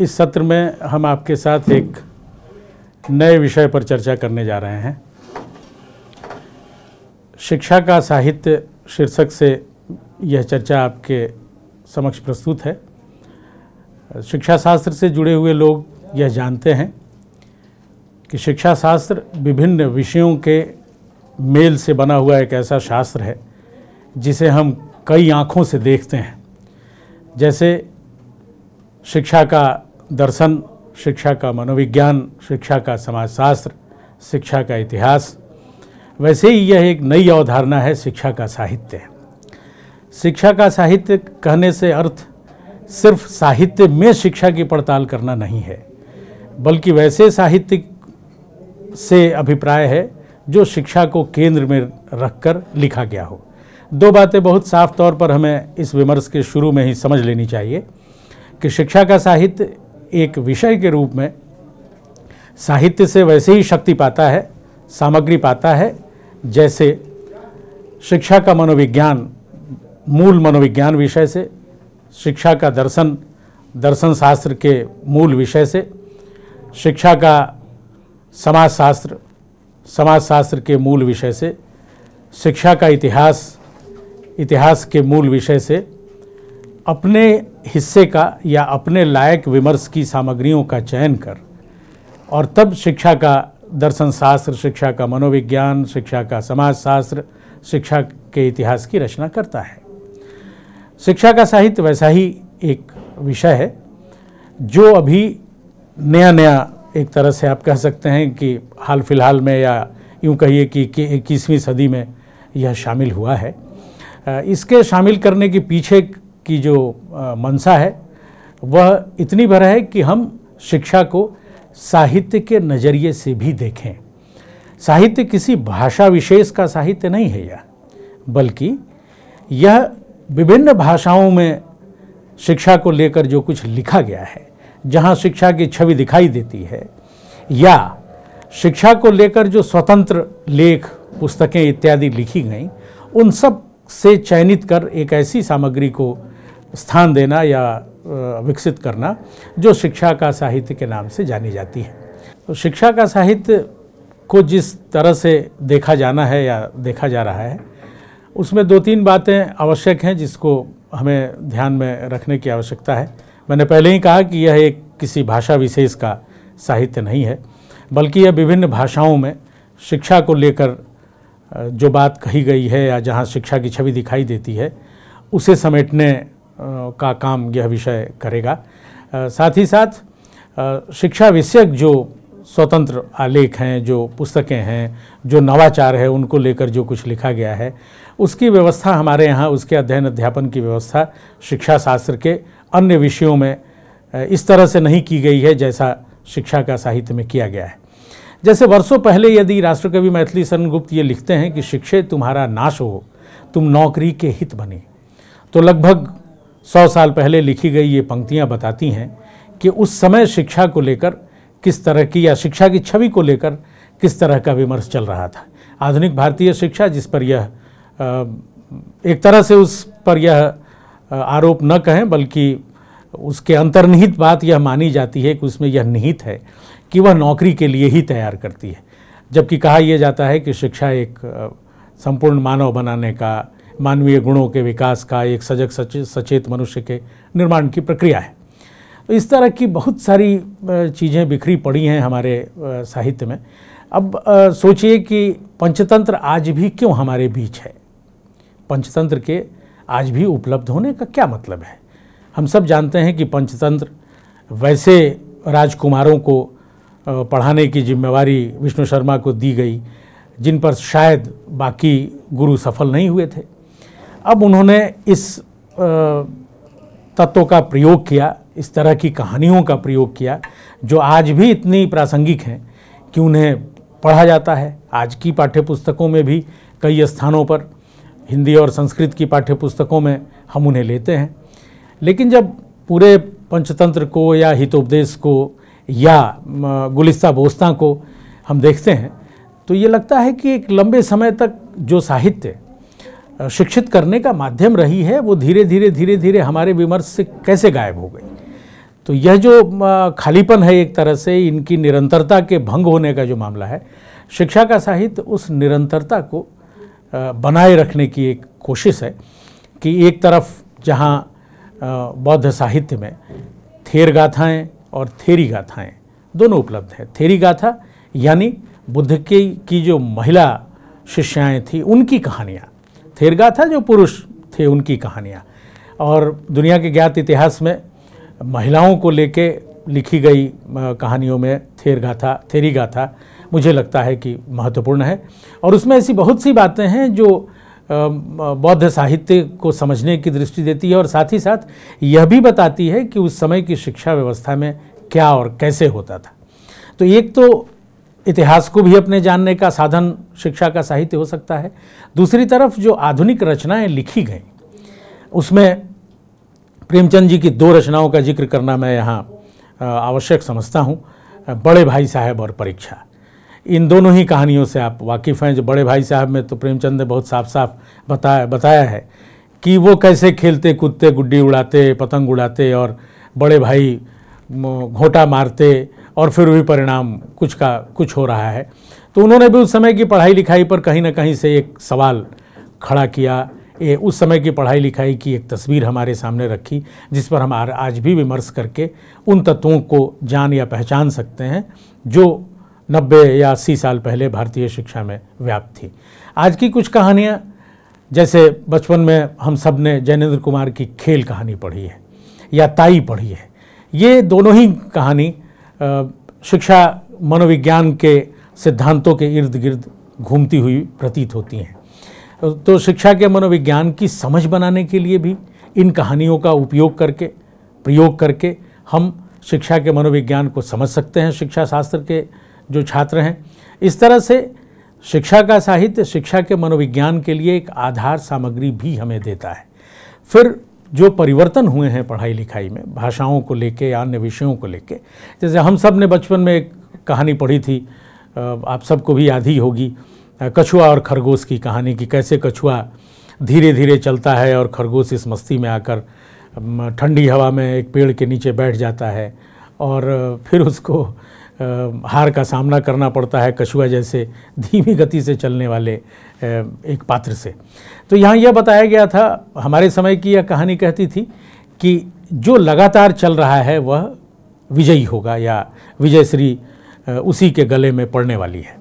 इस सत्र में हम आपके साथ एक नए विषय पर चर्चा करने जा रहे हैं शिक्षा का साहित्य शीर्षक से यह चर्चा आपके समक्ष प्रस्तुत है शिक्षा शास्त्र से जुड़े हुए लोग यह जानते हैं कि शिक्षा शास्त्र विभिन्न विषयों के मेल से बना हुआ एक ऐसा शास्त्र है जिसे हम कई आँखों से देखते हैं जैसे शिक्षा का दर्शन शिक्षा का मनोविज्ञान शिक्षा का समाजशास्त्र शिक्षा का इतिहास वैसे ही यह एक नई अवधारणा है शिक्षा का साहित्य शिक्षा का साहित्य कहने से अर्थ सिर्फ साहित्य में शिक्षा की पड़ताल करना नहीं है बल्कि वैसे साहित्य से अभिप्राय है जो शिक्षा को केंद्र में रखकर लिखा गया हो दो बातें बहुत साफ तौर पर हमें इस विमर्श के शुरू में ही समझ लेनी चाहिए कि शिक्षा का साहित्य एक विषय के रूप में साहित्य से वैसे ही शक्ति पाता है सामग्री पाता है जैसे शिक्षा का मनोविज्ञान मूल मनोविज्ञान विषय से शिक्षा का दर्शन दर्शन शास्त्र के मूल विषय से शिक्षा का समाजशास्त्र समाजशास्त्र के मूल विषय से शिक्षा का इतिहास इतिहास के मूल विषय से अपने हिस्से का या अपने लायक विमर्श की सामग्रियों का चयन कर और तब शिक्षा का दर्शन शास्त्र शिक्षा का मनोविज्ञान शिक्षा का समाजशास्त्र शिक्षा के इतिहास की रचना करता है शिक्षा का साहित्य वैसा ही एक विषय है जो अभी नया नया एक तरह से आप कह सकते हैं कि हाल फिलहाल में या यूँ कहिए कि इक्कीसवीं सदी में यह शामिल हुआ है इसके शामिल करने के पीछे की जो मनसा है वह इतनी भर है कि हम शिक्षा को साहित्य के नज़रिए से भी देखें साहित्य किसी भाषा विशेष का साहित्य नहीं है यह बल्कि यह विभिन्न भाषाओं में शिक्षा को लेकर जो कुछ लिखा गया है जहाँ शिक्षा की छवि दिखाई देती है या शिक्षा को लेकर जो स्वतंत्र लेख पुस्तकें इत्यादि लिखी गई उन सब से चयनित कर एक ऐसी सामग्री को स्थान देना या विकसित करना जो शिक्षा का साहित्य के नाम से जानी जाती है तो शिक्षा का साहित्य को जिस तरह से देखा जाना है या देखा जा रहा है उसमें दो तीन बातें आवश्यक हैं जिसको हमें ध्यान में रखने की आवश्यकता है मैंने पहले ही कहा कि यह एक किसी भाषा विशेष का साहित्य नहीं है बल्कि यह विभिन्न भाषाओं में शिक्षा को लेकर जो बात कही गई है या जहाँ शिक्षा की छवि दिखाई देती है उसे समेटने का काम यह विषय करेगा साथ ही साथ शिक्षा विषयक जो स्वतंत्र आलेख हैं जो पुस्तकें हैं जो नवाचार है उनको लेकर जो कुछ लिखा गया है उसकी व्यवस्था हमारे यहाँ उसके अध्ययन अध्यापन की व्यवस्था शिक्षा शास्त्र के अन्य विषयों में इस तरह से नहीं की गई है जैसा शिक्षा का साहित्य में किया गया है जैसे वर्षों पहले यदि राष्ट्रकवि मैथिली सरणगुप्त ये लिखते हैं कि शिक्षे तुम्हारा नाश हो तुम नौकरी के हित बने तो लगभग सौ साल पहले लिखी गई ये पंक्तियाँ बताती हैं कि उस समय शिक्षा को लेकर किस तरह की या शिक्षा की छवि को लेकर किस तरह का विमर्श चल रहा था आधुनिक भारतीय शिक्षा जिस पर यह एक तरह से उस पर यह आरोप न कहें बल्कि उसके अंतर्निहित बात यह मानी जाती है कि उसमें यह निहित है कि वह नौकरी के लिए ही तैयार करती है जबकि कहा यह जाता है कि शिक्षा एक संपूर्ण मानव बनाने का मानवीय गुणों के विकास का एक सजग सचे, सचेत मनुष्य के निर्माण की प्रक्रिया है तो इस तरह की बहुत सारी चीज़ें बिखरी पड़ी हैं हमारे साहित्य में अब सोचिए कि पंचतंत्र आज भी क्यों हमारे बीच है पंचतंत्र के आज भी उपलब्ध होने का क्या मतलब है हम सब जानते हैं कि पंचतंत्र वैसे राजकुमारों को पढ़ाने की जिम्मेवारी विष्णु शर्मा को दी गई जिन पर शायद बाकी गुरु सफल नहीं हुए थे अब उन्होंने इस तत्व का प्रयोग किया इस तरह की कहानियों का प्रयोग किया जो आज भी इतनी प्रासंगिक हैं कि उन्हें पढ़ा जाता है आज की पाठ्य पुस्तकों में भी कई स्थानों पर हिंदी और संस्कृत की पाठ्य पुस्तकों में हम उन्हें लेते हैं लेकिन जब पूरे पंचतंत्र को या हितोपदेश को या गुलिस्ता बोस्ता को हम देखते हैं तो ये लगता है कि एक लंबे समय तक जो साहित्य शिक्षित करने का माध्यम रही है वो धीरे धीरे धीरे धीरे हमारे विमर्श से कैसे गायब हो गई तो यह जो खालीपन है एक तरह से इनकी निरंतरता के भंग होने का जो मामला है शिक्षा का साहित्य उस निरंतरता को बनाए रखने की एक कोशिश है कि एक तरफ जहाँ बौद्ध साहित्य में थेर गाथाएँ और थेरी गाथाएँ दोनों उपलब्ध हैं थेरी गाथा यानी बुद्ध की की जो महिला शिष्याएँ थी उनकी कहानियाँ थेरगा था जो पुरुष थे उनकी कहानियाँ और दुनिया के ज्ञात इतिहास में महिलाओं को लेके लिखी गई कहानियों में थेर गाथा थेरी गाथा मुझे लगता है कि महत्वपूर्ण है और उसमें ऐसी बहुत सी बातें हैं जो बौद्ध साहित्य को समझने की दृष्टि देती है और साथ ही साथ यह भी बताती है कि उस समय की शिक्षा व्यवस्था में क्या और कैसे होता था तो एक तो इतिहास को भी अपने जानने का साधन शिक्षा का साहित्य हो सकता है दूसरी तरफ जो आधुनिक रचनाएं लिखी गई उसमें प्रेमचंद जी की दो रचनाओं का जिक्र करना मैं यहाँ आवश्यक समझता हूँ बड़े भाई साहब और परीक्षा इन दोनों ही कहानियों से आप वाकिफ़ हैं जो बड़े भाई साहब में तो प्रेमचंद ने बहुत साफ साफ बताया बताया है कि वो कैसे खेलते कूदते गुड्डी उड़ाते पतंग उड़ाते और बड़े भाई घोटा मारते और फिर भी परिणाम कुछ का कुछ हो रहा है तो उन्होंने भी उस समय की पढ़ाई लिखाई पर कहीं ना कहीं से एक सवाल खड़ा किया ये उस समय की पढ़ाई लिखाई की एक तस्वीर हमारे सामने रखी जिस पर हम आज भी विमर्श करके उन तत्वों को जान या पहचान सकते हैं जो नब्बे या अस्सी साल पहले भारतीय शिक्षा में व्याप्त थी आज की कुछ कहानियाँ जैसे बचपन में हम सब ने जैनेन्द्र कुमार की खेल कहानी पढ़ी है या ताई पढ़ी है ये दोनों ही कहानी शिक्षा मनोविज्ञान के सिद्धांतों के इर्द गिर्द घूमती हुई प्रतीत होती हैं तो शिक्षा के मनोविज्ञान की समझ बनाने के लिए भी इन कहानियों का उपयोग करके प्रयोग करके हम शिक्षा के मनोविज्ञान को समझ सकते हैं शिक्षा शास्त्र के जो छात्र हैं इस तरह से शिक्षा का साहित्य शिक्षा के मनोविज्ञान के लिए एक आधार सामग्री भी हमें देता है फिर जो परिवर्तन हुए हैं पढ़ाई लिखाई में भाषाओं को लेके अन्य विषयों को लेके जैसे हम सब ने बचपन में एक कहानी पढ़ी थी आप सबको भी याद ही होगी कछुआ और खरगोश की कहानी कि कैसे कछुआ धीरे धीरे चलता है और खरगोश इस मस्ती में आकर ठंडी हवा में एक पेड़ के नीचे बैठ जाता है और फिर उसको हार का सामना करना पड़ता है कछुआ जैसे धीमी गति से चलने वाले एक पात्र से तो यहाँ यह बताया गया था हमारे समय की यह कहानी कहती थी कि जो लगातार चल रहा है वह विजयी होगा या विजयश्री उसी के गले में पड़ने वाली है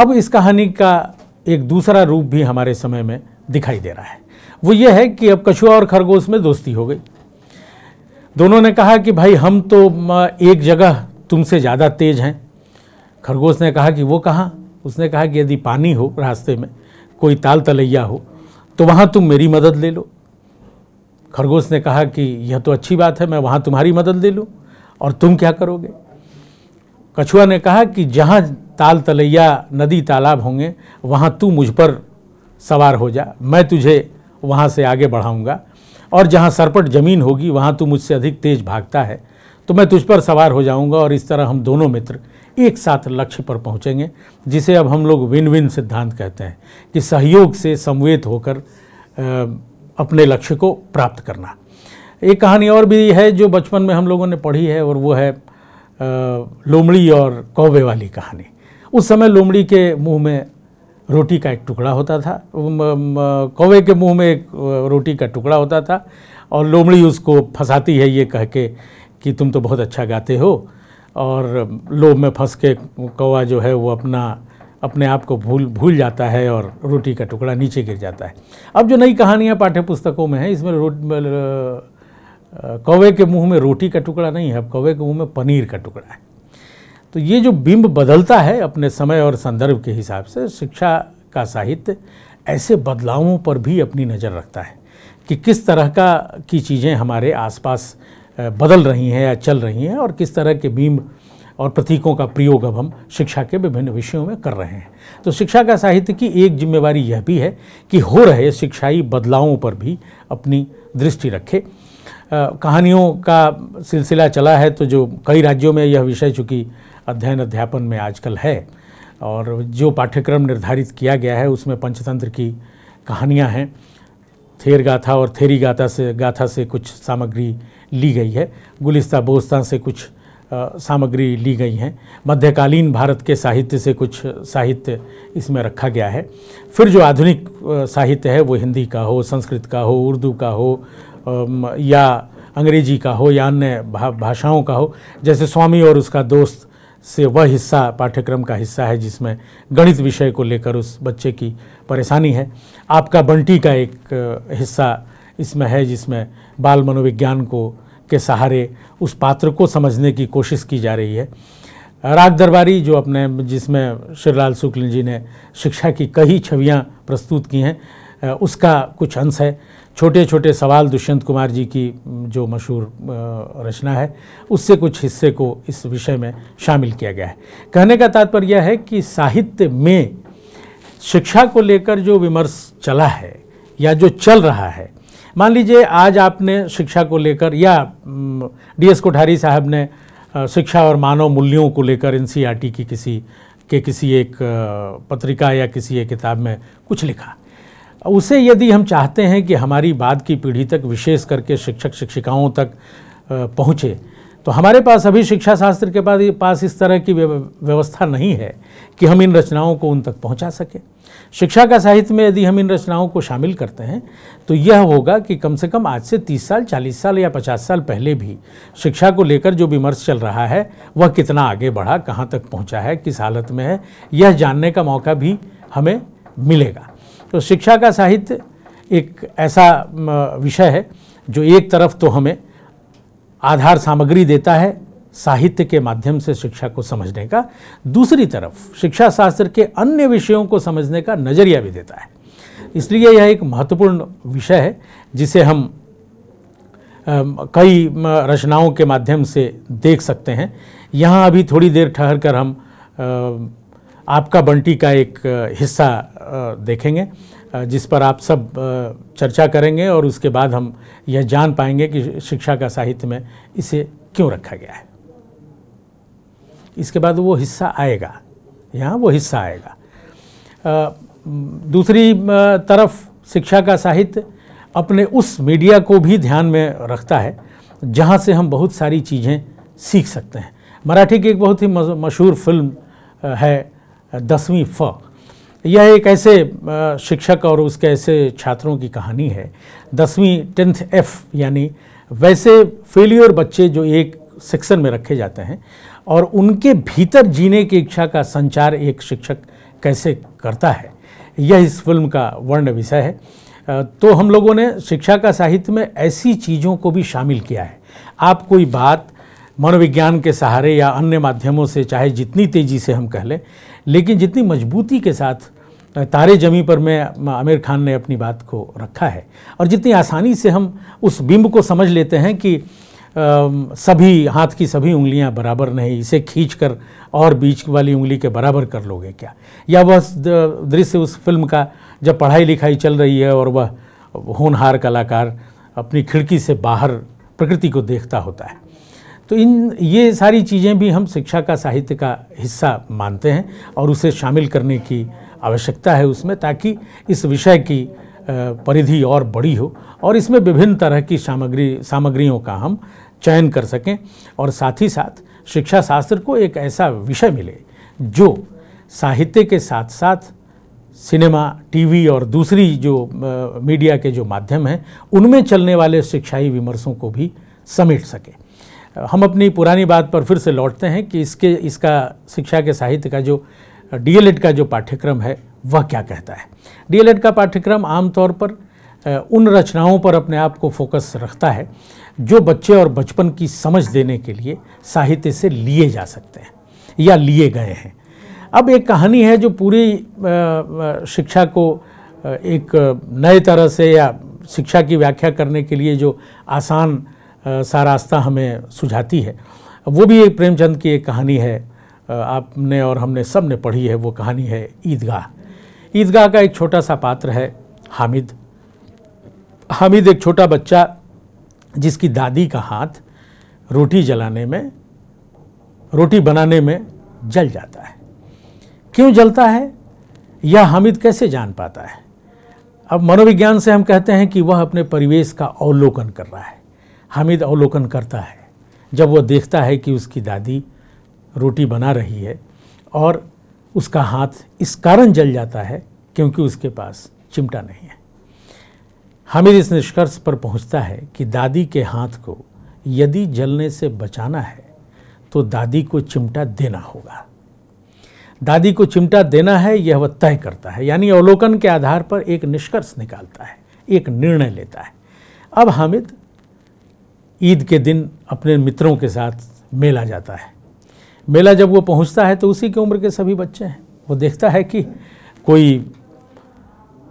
अब इस कहानी का एक दूसरा रूप भी हमारे समय में दिखाई दे रहा है वो ये है कि अब कछुआ और खरगोश में दोस्ती हो गई दोनों ने कहा कि भाई हम तो एक जगह तुमसे ज़्यादा तेज हैं खरगोश ने कहा कि वो कहाँ उसने कहा कि यदि पानी हो रास्ते में कोई ताल तलैया हो तो वहाँ तुम मेरी मदद ले लो खरगोश ने कहा कि यह तो अच्छी बात है मैं वहाँ तुम्हारी मदद ले लूँ और तुम क्या करोगे कछुआ ने कहा कि जहाँ ताल तलैया नदी तालाब होंगे वहाँ तू मुझ पर सवार हो जा मैं तुझे वहाँ से आगे बढ़ाऊँगा और जहाँ सरपट जमीन होगी वहाँ तू मुझसे अधिक तेज भागता है तो मैं तुझ पर सवार हो जाऊँगा और इस तरह हम दोनों मित्र एक साथ लक्ष्य पर पहुँचेंगे जिसे अब हम लोग विन विन सिद्धांत कहते हैं कि सहयोग से समवेत होकर अपने लक्ष्य को प्राप्त करना एक कहानी और भी है जो बचपन में हम लोगों ने पढ़ी है और वो है लोमड़ी और कौवे वाली कहानी उस समय लोमड़ी के मुंह में रोटी का एक टुकड़ा होता था कौवे के मुंह में एक रोटी का टुकड़ा होता था और लोमड़ी उसको फंसाती है ये कह के कि तुम तो बहुत अच्छा गाते हो और लोभ में फंस के कौवा जो है वो अपना अपने आप को भूल भूल जाता है और रोटी का टुकड़ा नीचे गिर जाता है अब जो नई कहानियाँ पाठ्य पुस्तकों में है इसमें कौवे के मुंह में रोटी का टुकड़ा नहीं है अब कौवे के मुंह में पनीर का टुकड़ा है तो ये जो बिंब बदलता है अपने समय और संदर्भ के हिसाब से शिक्षा का साहित्य ऐसे बदलावों पर भी अपनी नज़र रखता है कि किस तरह का की चीज़ें हमारे आसपास बदल रही हैं या चल रही हैं और किस तरह के बीम और प्रतीकों का प्रयोग अब हम शिक्षा के विभिन्न विषयों में कर रहे हैं तो शिक्षा का साहित्य की एक जिम्मेवारी यह भी है कि हो रहे शिक्षाई बदलावों पर भी अपनी दृष्टि रखे कहानियों का सिलसिला चला है तो जो कई राज्यों में यह विषय चूँकि अध्ययन अध्यापन में आजकल है और जो पाठ्यक्रम निर्धारित किया गया है उसमें पंचतंत्र की कहानियाँ हैं थेर गाथा और थेरी गाथा से गाथा से कुछ सामग्री ली गई है गुलिस्ता बोस्तान से कुछ सामग्री ली गई हैं मध्यकालीन भारत के साहित्य से कुछ साहित्य इसमें रखा गया है फिर जो आधुनिक साहित्य है वो हिंदी का हो संस्कृत का हो उर्दू का हो या अंग्रेजी का हो या अन्य भाषाओं का हो जैसे स्वामी और उसका दोस्त से वह हिस्सा पाठ्यक्रम का हिस्सा है जिसमें गणित विषय को लेकर उस बच्चे की परेशानी है आपका बंटी का एक हिस्सा इसमें है जिसमें बाल मनोविज्ञान को के सहारे उस पात्र को समझने की कोशिश की जा रही है राग दरबारी जो अपने जिसमें श्रीलाल शुक्ल जी ने शिक्षा की कई छवियां प्रस्तुत की हैं उसका कुछ अंश है छोटे छोटे सवाल दुष्यंत कुमार जी की जो मशहूर रचना है उससे कुछ हिस्से को इस विषय में शामिल किया गया है कहने का तात्पर्य यह है कि साहित्य में शिक्षा को लेकर जो विमर्श चला है या जो चल रहा है मान लीजिए आज आपने शिक्षा को लेकर या डी एस कोठारी साहब ने शिक्षा और मानव मूल्यों को लेकर एन की किसी के किसी एक पत्रिका या किसी एक किताब में कुछ लिखा उसे यदि हम चाहते हैं कि हमारी बाद की पीढ़ी तक विशेष करके शिक्षक शिक्षिकाओं तक पहुँचे तो हमारे पास अभी शिक्षा शास्त्र के पास इस तरह की व्यवस्था नहीं है कि हम इन रचनाओं को उन तक पहुँचा सकें शिक्षा का साहित्य में यदि हम इन रचनाओं को शामिल करते हैं तो यह होगा कि कम से कम आज से 30 साल 40 साल या 50 साल पहले भी शिक्षा को लेकर जो विमर्श चल रहा है वह कितना आगे बढ़ा कहाँ तक पहुँचा है किस हालत में है यह जानने का मौका भी हमें मिलेगा तो शिक्षा का साहित्य एक ऐसा विषय है जो एक तरफ तो हमें आधार सामग्री देता है साहित्य के माध्यम से शिक्षा को समझने का दूसरी तरफ शिक्षा शास्त्र के अन्य विषयों को समझने का नज़रिया भी देता है इसलिए यह एक महत्वपूर्ण विषय है जिसे हम कई रचनाओं के माध्यम से देख सकते हैं यहाँ अभी थोड़ी देर ठहर कर हम आपका बंटी का एक हिस्सा देखेंगे जिस पर आप सब चर्चा करेंगे और उसके बाद हम यह जान पाएंगे कि शिक्षा का साहित्य में इसे क्यों रखा गया है इसके बाद वो हिस्सा आएगा यहाँ वो हिस्सा आएगा आ, दूसरी तरफ शिक्षा का साहित्य अपने उस मीडिया को भी ध्यान में रखता है जहाँ से हम बहुत सारी चीज़ें सीख सकते हैं मराठी की एक बहुत ही मशहूर फिल्म है दसवीं फ यह एक ऐसे शिक्षक और उसके ऐसे छात्रों की कहानी है दसवीं टेंथ एफ यानी वैसे फेलियर बच्चे जो एक सेक्शन में रखे जाते हैं और उनके भीतर जीने की इच्छा का संचार एक शिक्षक कैसे करता है यह इस फिल्म का वर्ण विषय है तो हम लोगों ने शिक्षा का साहित्य में ऐसी चीज़ों को भी शामिल किया है आप कोई बात मनोविज्ञान के सहारे या अन्य माध्यमों से चाहे जितनी तेज़ी से हम कह लें लेकिन जितनी मजबूती के साथ तारे जमी पर मैं आमिर खान ने अपनी बात को रखा है और जितनी आसानी से हम उस बिंब को समझ लेते हैं कि सभी हाथ की सभी उंगलियां बराबर नहीं इसे खींचकर और बीच वाली उंगली के बराबर कर लोगे क्या या वह दृश्य उस फिल्म का जब पढ़ाई लिखाई चल रही है और वह होनहार कलाकार अपनी खिड़की से बाहर प्रकृति को देखता होता है तो इन ये सारी चीज़ें भी हम शिक्षा का साहित्य का हिस्सा मानते हैं और उसे शामिल करने की आवश्यकता है उसमें ताकि इस विषय की परिधि और बड़ी हो और इसमें विभिन्न तरह की सामग्री सामग्रियों का हम चयन कर सकें और साथ ही साथ शिक्षा शास्त्र को एक ऐसा विषय मिले जो साहित्य के साथ साथ सिनेमा टीवी और दूसरी जो मीडिया के जो माध्यम हैं उनमें चलने वाले शिक्षाई विमर्शों को भी समेट सके हम अपनी पुरानी बात पर फिर से लौटते हैं कि इसके इसका शिक्षा के साहित्य का जो डीएलएड का जो पाठ्यक्रम है वह क्या कहता है डीएलएड का पाठ्यक्रम आमतौर पर उन रचनाओं पर अपने आप को फोकस रखता है जो बच्चे और बचपन की समझ देने के लिए साहित्य से लिए जा सकते हैं या लिए गए हैं अब एक कहानी है जो पूरी शिक्षा को एक नए तरह से या शिक्षा की व्याख्या करने के लिए जो आसान सा रास्ता हमें सुझाती है वो भी एक प्रेमचंद की एक कहानी है आपने और हमने सब ने पढ़ी है वो कहानी है ईदगाह ईदगाह का एक छोटा सा पात्र है हामिद हामिद एक छोटा बच्चा जिसकी दादी का हाथ रोटी जलाने में रोटी बनाने में जल जाता है क्यों जलता है यह हामिद कैसे जान पाता है अब मनोविज्ञान से हम कहते हैं कि वह अपने परिवेश का अवलोकन कर रहा है हामिद अवलोकन करता है जब वह देखता है कि उसकी दादी रोटी बना रही है और उसका हाथ इस कारण जल जाता है क्योंकि उसके पास चिमटा नहीं है हामिद इस निष्कर्ष पर पहुंचता है कि दादी के हाथ को यदि जलने से बचाना है तो दादी को चिमटा देना होगा दादी को चिमटा देना है यह वह तय करता है यानी अवलोकन के आधार पर एक निष्कर्ष निकालता है एक निर्णय लेता है अब हामिद ईद के दिन अपने मित्रों के साथ मेला जाता है मेला जब वो पहुंचता है तो उसी की उम्र के सभी बच्चे हैं वो देखता है कि कोई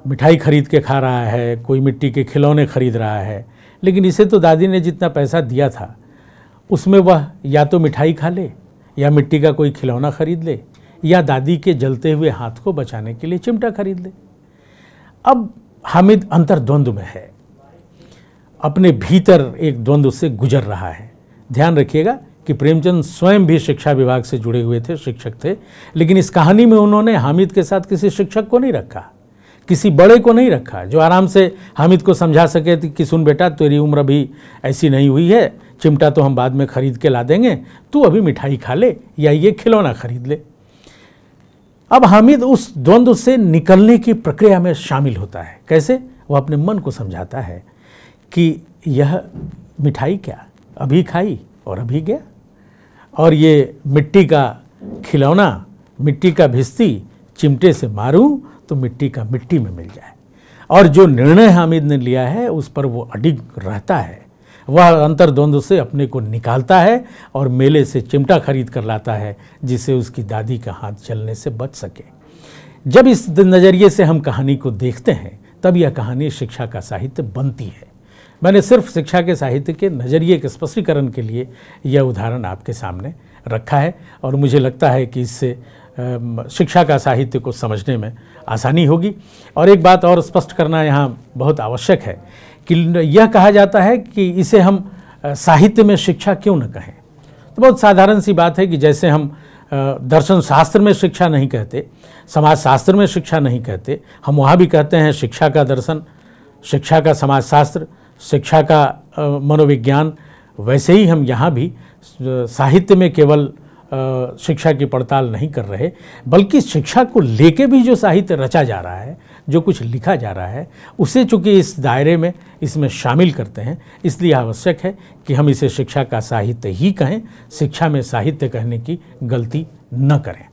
मिठाई खरीद के खा रहा है कोई मिट्टी के खिलौने खरीद रहा है लेकिन इसे तो दादी ने जितना पैसा दिया था उसमें वह या तो मिठाई खा ले या मिट्टी का कोई खिलौना खरीद ले या दादी के जलते हुए हाथ को बचाने के लिए चिमटा खरीद ले अब हामिद अंतर्द्वंद्व में है अपने भीतर एक द्वंद्व से गुजर रहा है ध्यान रखिएगा कि प्रेमचंद स्वयं भी शिक्षा विभाग से जुड़े हुए थे शिक्षक थे लेकिन इस कहानी में उन्होंने हामिद के साथ किसी शिक्षक को नहीं रखा किसी बड़े को नहीं रखा जो आराम से हामिद को समझा सके कि सुन बेटा तेरी उम्र अभी ऐसी नहीं हुई है चिमटा तो हम बाद में खरीद के ला देंगे तू अभी मिठाई खा ले या ये खिलौना खरीद ले अब हामिद उस द्वंद्व से निकलने की प्रक्रिया में शामिल होता है कैसे वह अपने मन को समझाता है कि यह मिठाई क्या अभी खाई और अभी गया और ये मिट्टी का खिलौना मिट्टी का भिस्ती चिमटे से मारूं तो मिट्टी का मिट्टी में मिल जाए और जो निर्णय हामिद ने लिया है उस पर वो अडिग रहता है वह अंतर्द्वंद्व से अपने को निकालता है और मेले से चिमटा खरीद कर लाता है जिससे उसकी दादी का हाथ चलने से बच सके जब इस नज़रिए से हम कहानी को देखते हैं तब यह कहानी शिक्षा का साहित्य बनती है मैंने सिर्फ शिक्षा के साहित्य के नज़रिए के स्पष्टीकरण के लिए यह उदाहरण आपके सामने रखा है और मुझे लगता है कि इससे शिक्षा का साहित्य को समझने में आसानी होगी और एक बात और स्पष्ट करना यहाँ बहुत आवश्यक है कि यह कहा जाता है कि इसे हम साहित्य में शिक्षा क्यों न कहें तो बहुत साधारण सी बात है कि जैसे हम दर्शन शास्त्र में शिक्षा नहीं कहते समाज शास्त्र में शिक्षा नहीं कहते हम वहाँ भी कहते हैं शिक्षा का दर्शन शिक्षा का समाज शास्त्र शिक्षा का मनोविज्ञान वैसे ही हम यहाँ भी साहित्य में केवल शिक्षा की पड़ताल नहीं कर रहे बल्कि शिक्षा को लेके भी जो साहित्य रचा जा रहा है जो कुछ लिखा जा रहा है उसे चूंकि इस दायरे में इसमें शामिल करते हैं इसलिए आवश्यक है कि हम इसे शिक्षा का साहित्य ही कहें शिक्षा में साहित्य कहने की गलती न करें